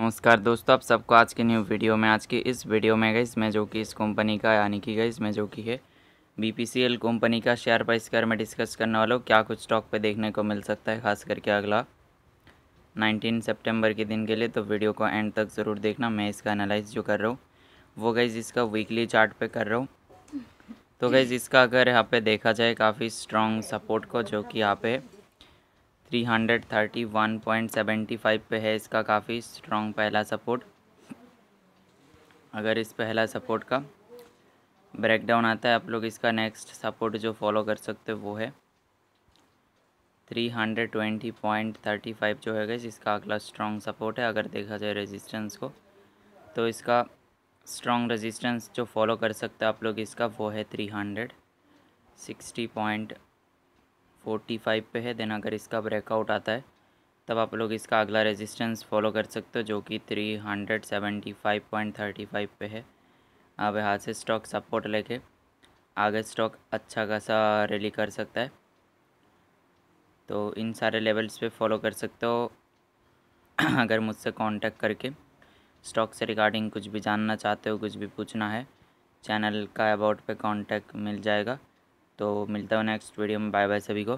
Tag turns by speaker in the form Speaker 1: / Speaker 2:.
Speaker 1: नमस्कार दोस्तों आप सबको आज के न्यू वीडियो में आज की इस वीडियो में गई इसमें जो कि इस कंपनी का यानी कि गई इसमें जो कि है बी कंपनी का शेयर प्राइस बारे में डिस्कस करने वाला हूँ क्या कुछ स्टॉक पे देखने को मिल सकता है खास करके अगला 19 सितंबर के दिन के लिए तो वीडियो को एंड तक ज़रूर देखना मैं इसका एनालाइज जो कर रहा हूँ वो गई इसका वीकली चार्ट कर रहा हूँ तो गई इसका अगर यहाँ पर देखा जाए काफ़ी स्ट्रॉन्ग सपोर्ट को जो कि यहाँ पे three hundred thirty one point seventy five पे है इसका काफ़ी स्ट्रॉन्ग पहला सपोर्ट अगर इस पहला सपोर्ट का ब्रेकडाउन आता है आप लोग इसका नेक्स्ट सपोर्ट जो फॉलो कर सकते हो वो है three hundred twenty point thirty five जो है गई इसका अगला स्ट्रॉन्ग सपोर्ट है अगर देखा जाए रेजिस्टेंस को तो इसका स्ट्रॉन्ग रेजिस्टेंस जो फॉलो कर सकते हो आप लोग इसका वो है three hundred sixty point forty five पर है देन अगर इसका ब्रेकआउट आता है तब आप लोग इसका अगला रेजिस्टेंस फॉलो कर सकते हो जो कि three hundred seventy five point thirty five पर है आप यहाँ से स्टॉक सपोर्ट लेके आगे स्टॉक अच्छा खासा रैली कर सकता है तो इन सारे लेवल्स पे फॉलो कर सकते हो अगर मुझसे कांटेक्ट करके स्टॉक से रिगार्डिंग कुछ भी जानना चाहते हो कुछ भी पूछना है चैनल का अबाउट पे कांटेक्ट मिल जाएगा तो मिलता हूँ नेक्स्ट वीडियो में बाय बाय सभी को